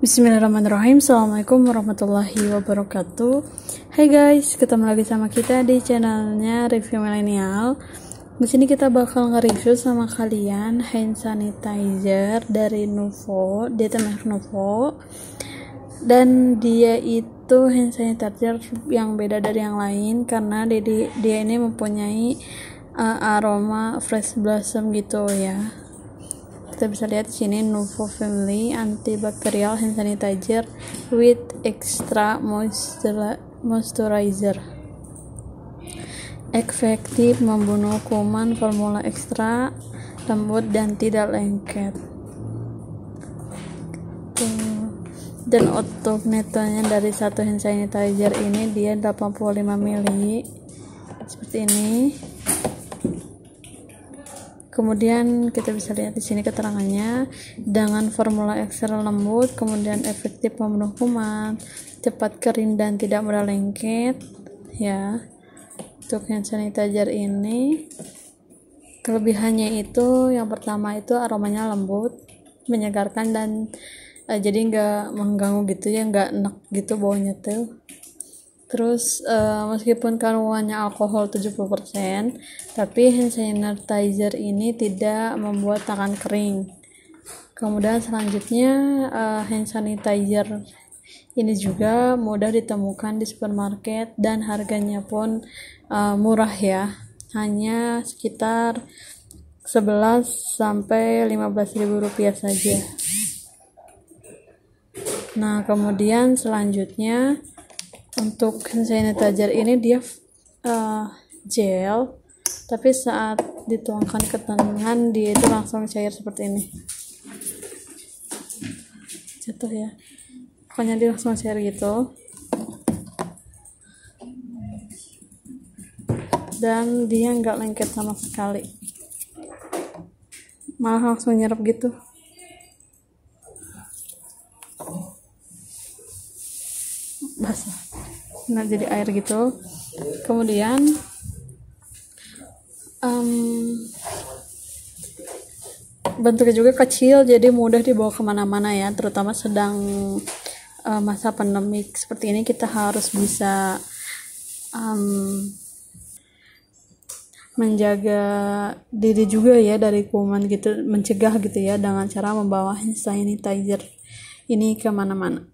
Bismillahirrahmanirrahim Assalamualaikum warahmatullahi wabarakatuh Hai guys, ketemu lagi sama kita di channelnya Review Milenial di sini kita bakal nge-review sama kalian hand sanitizer dari Nuvo, dia merek Nuvo. Dan dia itu hand sanitizer yang beda dari yang lain karena dia, ini mempunyai eh, aroma fresh blossom gitu ya kita bisa lihat di sini Nuvo Family Antibacterial Hand Sanitizer with Extra Moisturizer efektif membunuh kuman formula ekstra lembut dan tidak lengket dan untuk netonya dari satu hand sanitizer ini dia 85 mili seperti ini Kemudian kita bisa lihat di sini keterangannya dengan formula Excel lembut, kemudian efektif membunuh kuman, cepat kering dan tidak mudah lengket. Ya, untuk hand sanitizer ini kelebihannya itu yang pertama itu aromanya lembut, menyegarkan dan uh, jadi nggak mengganggu gitu ya, nggak enak gitu baunya tuh terus uh, meskipun kandungannya alkohol 70% tapi hand sanitizer ini tidak membuat tangan kering kemudian selanjutnya uh, hand sanitizer ini juga mudah ditemukan di supermarket dan harganya pun uh, murah ya hanya sekitar 11 sampai 15 ribu rupiah saja. Nah, kemudian selanjutnya untuk hand sanitizer ini dia uh, gel tapi saat dituangkan ke tangan dia itu langsung cair seperti ini jatuh ya pokoknya dia langsung cair gitu dan dia nggak lengket sama sekali malah langsung nyerap gitu basah benar jadi air gitu kemudian um, bentuknya juga kecil jadi mudah dibawa kemana-mana ya terutama sedang uh, masa pandemik seperti ini kita harus bisa um, menjaga diri juga ya dari kuman gitu mencegah gitu ya dengan cara membawa hand sanitizer ini kemana-mana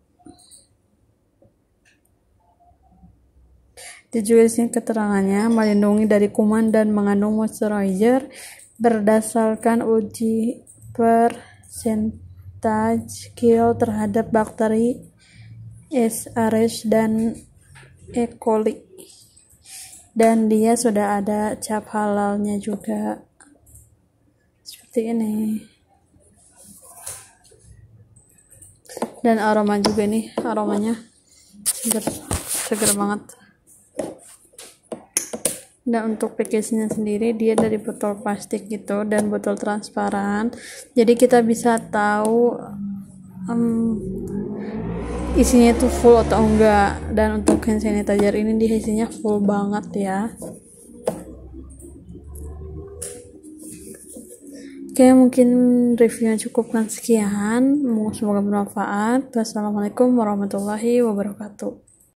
Dijulisnya keterangannya melindungi dari kuman dan mengandung moisturizer berdasarkan uji persentase kill terhadap bakteri S. aureus dan E. coli. Dan dia sudah ada cap halalnya juga. Seperti ini. Dan aroma juga nih, aromanya seger, seger banget. Nah untuk packagingnya sendiri dia dari botol plastik gitu dan botol transparan jadi kita bisa tahu um, isinya itu full atau enggak dan untuk hand sanitizer ini dia isinya full banget ya Oke, mungkin reviewnya cukupkan sekian. Semoga bermanfaat. Wassalamualaikum warahmatullahi wabarakatuh.